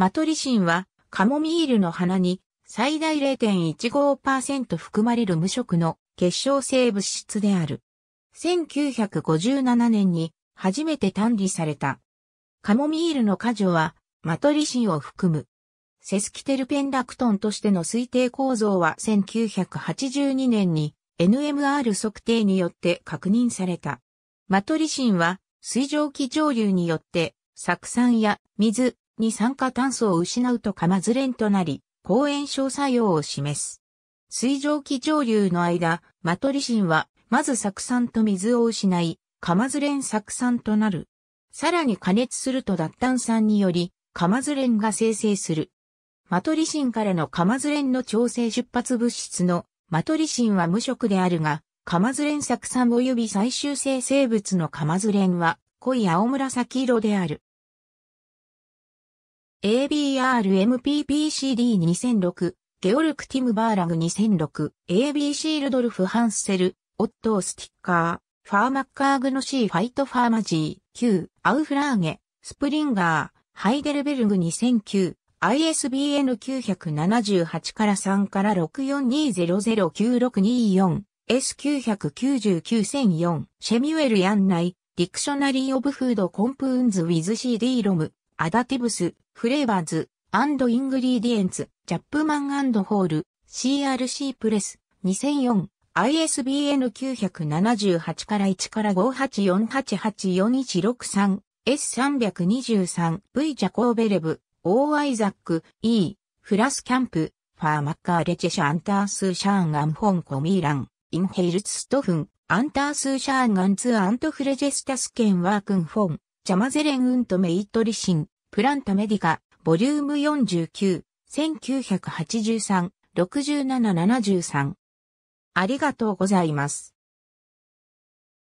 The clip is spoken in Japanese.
マトリシンはカモミールの花に最大0.15%含まれる無色の結晶性物質である。1957年に初めて単理された。カモミールの果樹はマトリシンを含む。セスキテルペンラクトンとしての推定構造は1982年に NMR 測定によって確認された。マトリシンは水蒸気蒸留によって酢酸や水、に酸化炭素を失うとカマズレンとなり、抗炎症作用を示す。水蒸気蒸留の間、マトリシンは、まず酢酸と水を失い、カマズレン酢酸となる。さらに加熱すると脱炭酸により、カマズレンが生成する。マトリシンからのカマズレンの調整出発物質のマトリシンは無色であるが、カマズレン酢酸及び最終生成物のカマズレンは濃い青紫色である。ABRMPPCD2006、ゲオルク・ティムバーラグ2006、ABC ルドルフ・ハンセル、オットー・スティッカー、ファーマッカーグノシー・ファイト・ファーマジー、Q、アウフラーゲ、スプリンガー、ハイデルベルグ2009、ISBN 978から3から64200964 S999004 シェミュエル・ヤンナイ、ディクショナリー・オブ・フード・コンプーンズ・ウィズ・シー・ CD ロム、アダティブス、フレーバーズ、アンドイングリーディエンツ、ジャップマンホール、CRC プレス、2004、ISBN 978から1から584884163、S323、V ジャコーベレブ、O アイザック、E、フラスキャンプ、ファーマッカーレチェシャンタースシャーンアンォンコミーラン、インヘイルツストフン、アンタースシャーンアンツアントフレジェスタスケンワークンフォン、ジャマゼレンウントメイトリシン、プランタメディカ、ボリューム49、1983、6773。ありがとうございます。